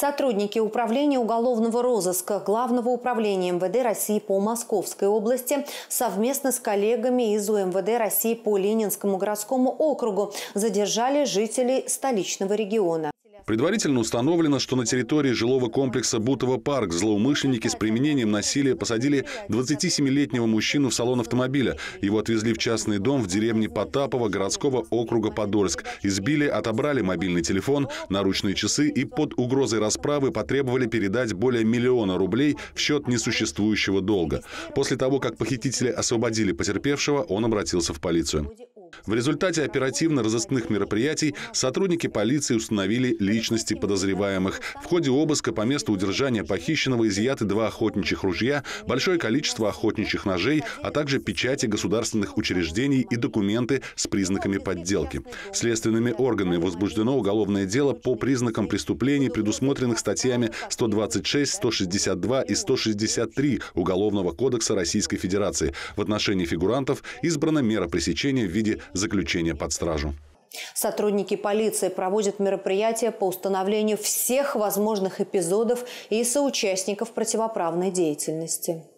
Сотрудники Управления уголовного розыска Главного управления МВД России по Московской области совместно с коллегами из УМВД России по Ленинскому городскому округу задержали жителей столичного региона. Предварительно установлено, что на территории жилого комплекса Бутово парк злоумышленники с применением насилия посадили 27-летнего мужчину в салон автомобиля. Его отвезли в частный дом в деревне Потапова городского округа Подольск. Избили, отобрали мобильный телефон, наручные часы и под угрозой расправы потребовали передать более миллиона рублей в счет несуществующего долга. После того, как похитители освободили потерпевшего, он обратился в полицию. В результате оперативно-розыскных мероприятий сотрудники полиции установили личности подозреваемых. В ходе обыска по месту удержания похищенного изъяты два охотничьих ружья, большое количество охотничьих ножей, а также печати государственных учреждений и документы с признаками подделки. Следственными органами возбуждено уголовное дело по признакам преступлений, предусмотренных статьями 126, 162 и 163 Уголовного кодекса Российской Федерации. В отношении фигурантов избрана мера пресечения в виде заключения под стражу. Сотрудники полиции проводят мероприятия по установлению всех возможных эпизодов и соучастников противоправной деятельности.